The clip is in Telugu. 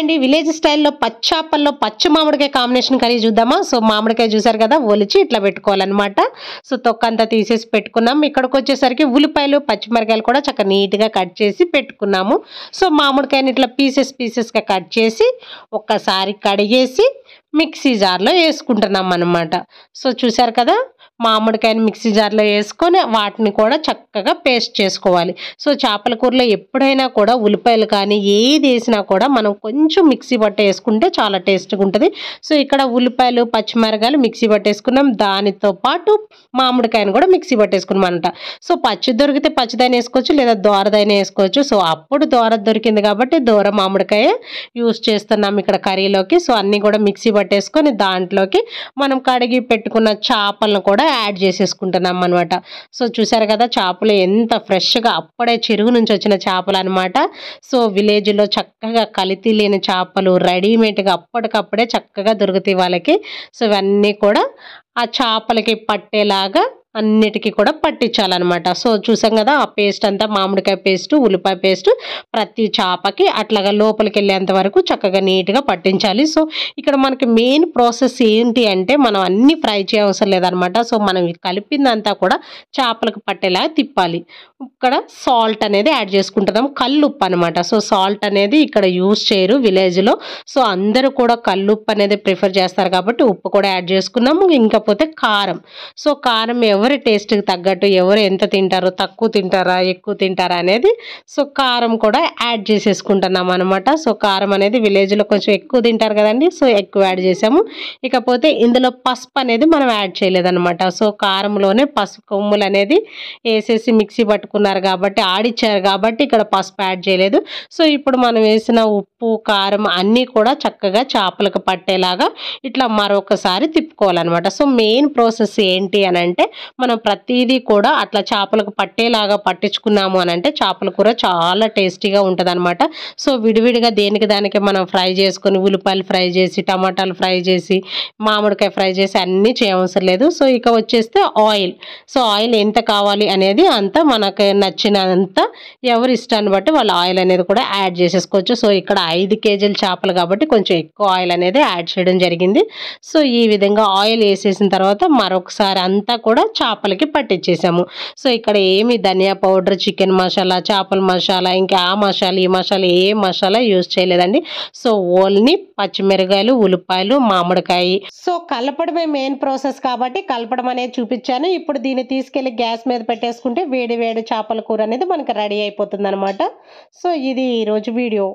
అండి విలేజ్ స్టైల్లో పచ్చాపల్లో పచ్చి మామిడికాయ కాంబినేషన్ కర్రీ చూద్దామా సో మామిడికాయ చూసారు కదా ఒలిచి ఇట్లా పెట్టుకోవాలన్నమాట సో తొక్క అంతా తీసేసి పెట్టుకున్నాం ఇక్కడికి వచ్చేసరికి ఉల్లిపాయలు పచ్చిమిరకాయలు కూడా చక్కగా నీట్గా కట్ చేసి పెట్టుకున్నాము సో మామిడికాయని ఇట్లా పీసెస్ పీసెస్గా కట్ చేసి ఒక్కసారి కడిగేసి మిక్సీ జార్లో వేసుకుంటున్నాం అనమాట సో చూసారు కదా మామిడికాయని మిక్సీ జార్లో వేసుకొని వాటిని కూడా చక్కగా పేస్ట్ చేసుకోవాలి సో చేపల కూరలో ఎప్పుడైనా కూడా ఉల్లిపాయలు కానీ ఏది వేసినా కూడా మనం కొంచెం మిక్సీ పట్ట వేసుకుంటే చాలా టేస్ట్గా ఉంటుంది సో ఇక్కడ ఉల్లిపాయలు పచ్చిమిరగాయలు మిక్సీ పట్టేసుకున్నాం దానితో పాటు మామిడికాయను కూడా మిక్సీ పట్టేసుకున్నామంట సో పచ్చి దొరికితే పచ్చిదైన వేసుకోవచ్చు లేదా దోరదైన వేసుకోవచ్చు సో అప్పుడు దోర దొరికింది కాబట్టి దూర మామిడికాయ యూస్ చేస్తున్నాం ఇక్కడ కర్రీలోకి సో అన్నీ కూడా మిక్సీ పట్టేసుకొని దాంట్లోకి మనం కడిగి పెట్టుకున్న చేపలను కూడా యాడ్ చేసేసుకుంటున్నాం అనమాట సో చూసారు కదా చేపలు ఎంత ఫ్రెష్గా అప్పుడే చెరువు నుంచి వచ్చిన చేపలు అనమాట సో విలేజ్లో చక్కగా కలితీ లేని చేపలు రెడీమేడ్గా అప్పటికప్పుడే చక్కగా దొరుకుతాయి వాళ్ళకి సో ఇవన్నీ కూడా ఆ చేపలకి పట్టేలాగా అన్నిటికీ కూడా పట్టించాలన్నమాట సో చూసాం కదా ఆ పేస్ట్ అంతా మామిడికాయ పేస్ట్ ఉల్లిపాయ పేస్ట్ ప్రతి చేపకి అట్లాగా లోపలికి వెళ్ళేంత వరకు చక్కగా నీట్గా పట్టించాలి సో ఇక్కడ మనకి మెయిన్ ప్రాసెస్ ఏంటి అంటే మనం అన్ని ఫ్రై చేయవసరం లేదనమాట సో మనం కలిపిందంతా కూడా చేపలకు పట్టేలాగా తిప్పాలి ఇక్కడ సాల్ట్ అనేది యాడ్ చేసుకుంటున్నాం కల్లుప్పు అనమాట సో సాల్ట్ అనేది ఇక్కడ యూజ్ చేయరు విలేజ్లో సో అందరూ కూడా కల్లుప్పు అనేది ప్రిఫర్ చేస్తారు కాబట్టి ఉప్పు కూడా యాడ్ చేసుకున్నాము ఇంకపోతే కారం సో కారం ఎవరు ఎవరి టేస్ట్కి తగ్గట్టు ఎవరు ఎంత తింటారు తక్కువ తింటారా ఎక్కువ తింటారా అనేది సో కారం కూడా యాడ్ చేసేసుకుంటున్నాం అనమాట సో కారం అనేది విలేజ్లో కొంచెం ఎక్కువ తింటారు కదండి సో ఎక్కువ యాడ్ చేసాము ఇకపోతే ఇందులో పసుపు అనేది మనం యాడ్ చేయలేదనమాట సో కారంలోనే పసుపు కొమ్ములు అనేది వేసేసి మిక్సీ పట్టుకున్నారు కాబట్టి ఆడిచ్చారు కాబట్టి ఇక్కడ పసుపు యాడ్ చేయలేదు సో ఇప్పుడు మనం వేసిన ఉప్పు కారం అన్నీ కూడా చక్కగా చేపలకు పట్టేలాగా ఇట్లా మరొకసారి తిప్పుకోవాలన్నమాట సో మెయిన్ ప్రాసెస్ ఏంటి అని అంటే మనం ప్రతిదీ కూడా అట్లా చేపలకు పట్టేలాగా పట్టించుకున్నాము అని అంటే చేపల కూర చాలా టేస్టీగా ఉంటుంది సో విడివిడిగా దేనికి దానికి మనం ఫ్రై చేసుకొని ఉల్లిపాయలు ఫ్రై చేసి టమాటాలు ఫ్రై చేసి మామిడికాయ ఫ్రై చేసి అన్నీ చేయవసరం లేదు సో ఇక వచ్చేస్తే ఆయిల్ సో ఆయిల్ ఎంత కావాలి అనేది అంత మనకు నచ్చినంత ఎవరి ఇష్టాన్ని బట్టి వాళ్ళు ఆయిల్ అనేది కూడా యాడ్ చేసేసుకోవచ్చు సో ఇక్కడ ఐదు కేజీలు చేపలు కాబట్టి కొంచెం ఎక్కువ ఆయిల్ అనేది యాడ్ చేయడం జరిగింది సో ఈ విధంగా ఆయిల్ వేసేసిన తర్వాత మరొకసారి అంతా కూడా చేపలకి పట్టించేసాము సో ఇక్కడ ఏమి ధనియా పౌడర్ చికెన్ మసాలా చేపల మసాలా ఇంకా ఆ మసాలా ఈ మసాలా ఏ మసాలా యూజ్ చేయలేదండి సో ఓల్ని పచ్చిమిరకాయలు ఉల్లిపాయలు మామిడికాయ సో కలపడమే మెయిన్ ప్రాసెస్ కాబట్టి కలపడం అనేది చూపించాను ఇప్పుడు దీన్ని తీసుకెళ్లి గ్యాస్ మీద పెట్టేసుకుంటే వేడి వేడి చేపల కూర అనేది మనకి రెడీ అయిపోతుంది సో ఇది ఈరోజు వీడియో